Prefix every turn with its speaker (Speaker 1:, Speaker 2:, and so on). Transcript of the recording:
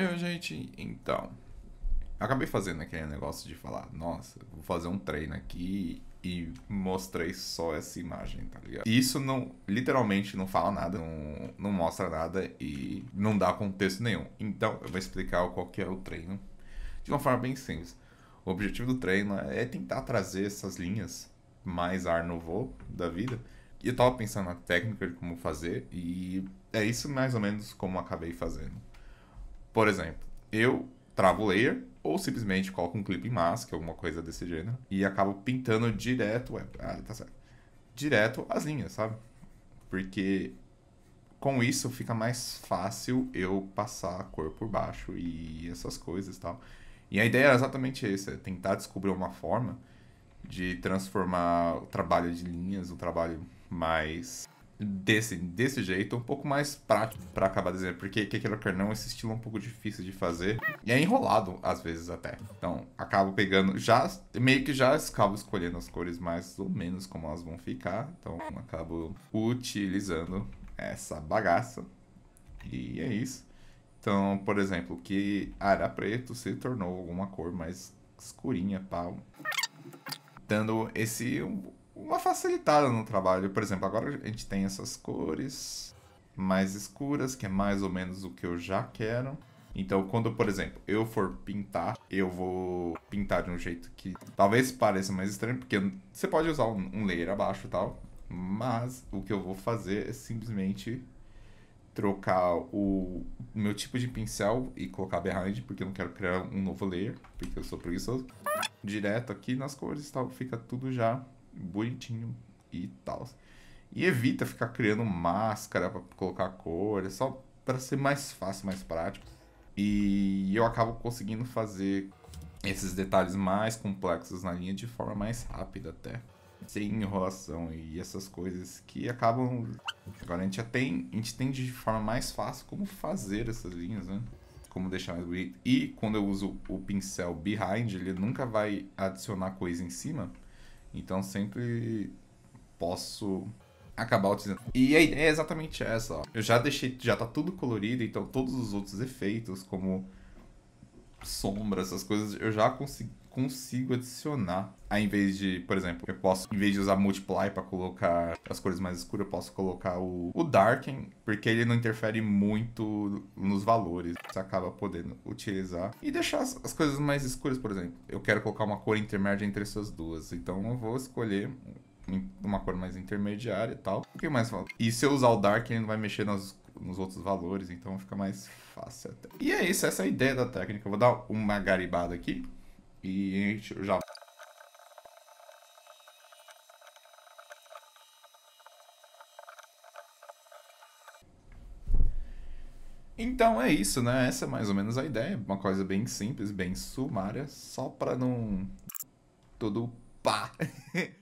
Speaker 1: Valeu, gente. Então, acabei fazendo aquele negócio de falar, nossa, vou fazer um treino aqui e mostrei só essa imagem, tá ligado? E isso não, literalmente não fala nada, não, não mostra nada e não dá contexto nenhum. Então, eu vou explicar qual que é o treino de uma forma bem simples. O objetivo do treino é tentar trazer essas linhas mais ar no voo da vida. E eu tava pensando na técnica de como fazer e é isso mais ou menos como acabei fazendo. Por exemplo, eu travo o layer ou simplesmente coloco um clip mask, alguma coisa desse gênero, e acabo pintando direto, ué, ah, tá certo, direto as linhas, sabe? Porque com isso fica mais fácil eu passar a cor por baixo e essas coisas e tal. E a ideia era exatamente essa, é tentar descobrir uma forma de transformar o trabalho de linhas, o um trabalho mais desse, desse jeito, um pouco mais prático para acabar desenhando, porque que queira que não, esse estilo é um pouco difícil de fazer e é enrolado às vezes até. Então, acabo pegando já meio que já acabo escolhendo as cores mais ou menos como elas vão ficar, então acabo utilizando essa bagaça. E é isso. Então, por exemplo, que ara preto se tornou alguma cor mais escurinha, pau. Dando esse uma facilitada no trabalho. Por exemplo, agora a gente tem essas cores mais escuras, que é mais ou menos o que eu já quero. Então, quando, por exemplo, eu for pintar, eu vou pintar de um jeito que talvez pareça mais estranho, porque você pode usar um, um layer abaixo e tal, mas o que eu vou fazer é simplesmente trocar o meu tipo de pincel e colocar behind, porque eu não quero criar um novo layer, porque eu sou preguiçoso. Direto aqui nas cores e tal, fica tudo já bonitinho e tal. E evita ficar criando máscara para colocar cor, é só para ser mais fácil, mais prático. E eu acabo conseguindo fazer esses detalhes mais complexos na linha de forma mais rápida até. Sem enrolação e essas coisas que acabam. Agora a gente já tem. A gente tem de forma mais fácil como fazer essas linhas, né? Como deixar mais bonito. E quando eu uso o pincel behind, ele nunca vai adicionar coisa em cima então sempre posso acabar utilizando. E a ideia é exatamente essa, ó. Eu já deixei, já tá tudo colorido, então todos os outros efeitos, como sombra, essas coisas, eu já consegui consigo adicionar. Aí, em vez de, por exemplo, eu posso, em vez de usar Multiply para colocar as cores mais escuras, eu posso colocar o, o Darken, porque ele não interfere muito nos valores. Você acaba podendo utilizar e deixar as, as coisas mais escuras, por exemplo. Eu quero colocar uma cor intermédia entre essas duas, então eu vou escolher uma cor mais intermediária e tal. O que mais? E se eu usar o Dark, ele não vai mexer nas nos outros valores, então fica mais fácil até. E é isso, essa é a ideia da técnica. Eu vou dar uma garibada aqui. E a gente já Então é isso, né? Essa é mais ou menos a ideia. Uma coisa bem simples, bem sumária, só para não. Todo pá!